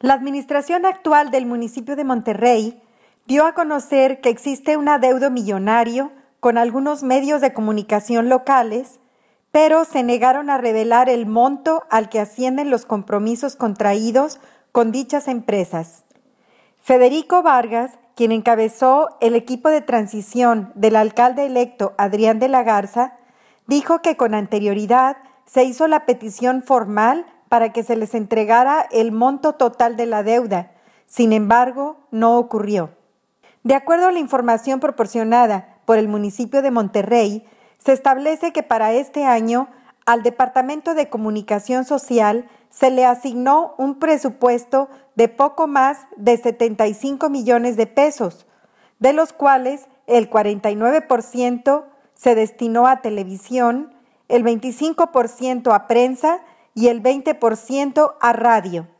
La administración actual del municipio de Monterrey dio a conocer que existe un adeudo millonario con algunos medios de comunicación locales, pero se negaron a revelar el monto al que ascienden los compromisos contraídos con dichas empresas. Federico Vargas, quien encabezó el equipo de transición del alcalde electo Adrián de la Garza, dijo que con anterioridad se hizo la petición formal para que se les entregara el monto total de la deuda. Sin embargo, no ocurrió. De acuerdo a la información proporcionada por el municipio de Monterrey, se establece que para este año al Departamento de Comunicación Social se le asignó un presupuesto de poco más de 75 millones de pesos, de los cuales el 49% se destinó a televisión, el 25% a prensa y el 20% a radio.